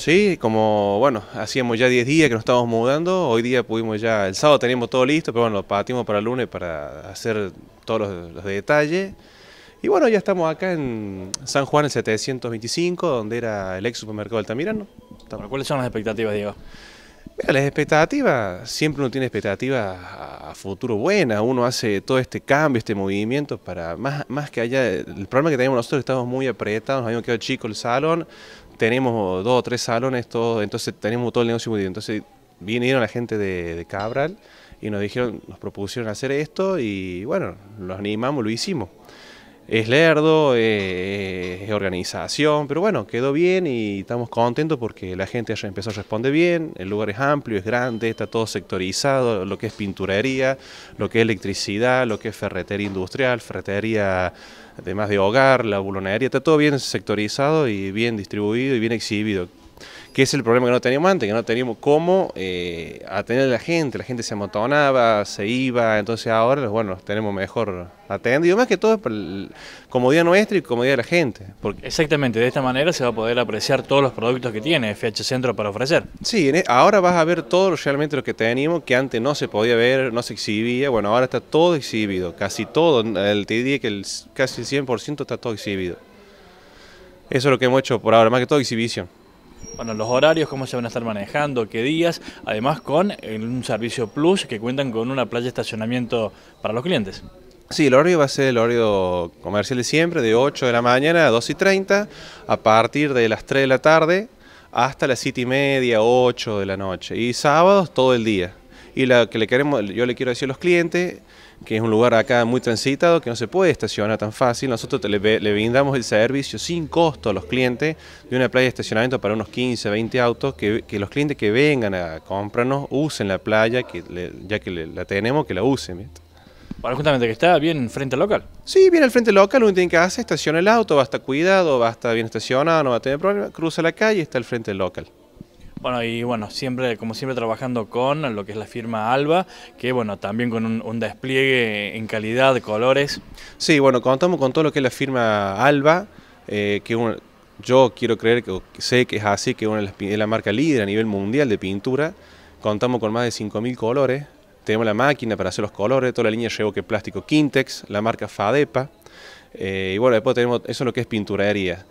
Sí, como bueno, hacíamos ya 10 días que nos estábamos mudando, hoy día pudimos ya, el sábado teníamos todo listo, pero bueno, lo partimos para el lunes para hacer todos los, detalles. Y bueno, ya estamos acá en San Juan, el 725, donde era el ex supermercado de Altamirano. ¿Cuáles son las expectativas, Diego? Mira, las expectativas, siempre uno tiene expectativas a futuro buena, uno hace todo este cambio, este movimiento para, más, más que allá, el problema que tenemos nosotros, que estábamos muy apretados, nos habíamos quedado chico el salón, tenemos dos o tres salones, todo, entonces tenemos todo el negocio muy Entonces vinieron la gente de, Cabral y nos dijeron, nos propusieron hacer esto y bueno, lo animamos, lo hicimos es lerdo, eh, es organización, pero bueno, quedó bien y estamos contentos porque la gente ya empezó a responder bien, el lugar es amplio, es grande, está todo sectorizado, lo que es pinturería, lo que es electricidad, lo que es ferretería industrial, ferretería además de hogar, la bulonería, está todo bien sectorizado y bien distribuido y bien exhibido que es el problema que no teníamos antes, que no teníamos cómo eh, atender a la gente, la gente se amotonaba, se iba, entonces ahora, bueno, tenemos mejor atendido, más que todo como comodidad nuestra y comodidad de la gente. Porque... Exactamente, de esta manera se va a poder apreciar todos los productos que tiene FH Centro para ofrecer. Sí, e, ahora vas a ver todo realmente lo que teníamos, que antes no se podía ver, no se exhibía, bueno, ahora está todo exhibido, casi todo, el, te diría que el, casi el 100% está todo exhibido. Eso es lo que hemos hecho por ahora, más que todo exhibición. Bueno, los horarios, cómo se van a estar manejando, qué días, además con un servicio plus que cuentan con una playa de estacionamiento para los clientes. Sí, el horario va a ser el horario comercial de siempre, de 8 de la mañana a 2 y 30, a partir de las 3 de la tarde hasta las 7 y media, 8 de la noche. Y sábados todo el día. Y la que le queremos, yo le quiero decir a los clientes que es un lugar acá muy transitado, que no se puede estacionar tan fácil. Nosotros le, brindamos el servicio sin costo a los clientes de una playa de estacionamiento para unos 15, 20 autos, que, los clientes que vengan a comprarnos usen la playa, ya que la tenemos, que la usen. Bueno, justamente que está bien frente al local. Sí, bien al frente local, lo que tiene que hacer es estacionar el auto, va a estar cuidado, va a estar bien estacionado, no va a tener problema, cruza la calle y está al frente local. Bueno, y bueno, siempre, como siempre, trabajando con lo que es la firma Alba, que bueno, también con un, despliegue en calidad, de colores. Sí, bueno, contamos con todo lo que es la firma Alba, eh, que yo quiero creer que sé que es así, que una es la marca líder a nivel mundial de pintura. Contamos con más de 5.000 colores, tenemos la máquina para hacer los colores, toda la línea de que plástico Quintex, la marca Fadepa, eh, y bueno, después tenemos, eso lo que es pinturería.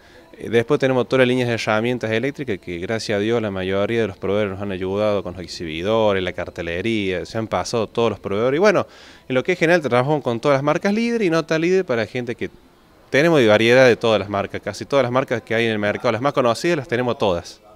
Después tenemos todas las líneas de herramientas eléctricas que gracias a Dios la mayoría de los proveedores nos han ayudado con los exhibidores, la cartelería, se han pasado todos los proveedores. Y bueno, en lo que es general trabajamos con todas las marcas líder y nota líder para gente que tenemos variedad de todas las marcas, casi todas las marcas que hay en el mercado, las más conocidas las tenemos todas.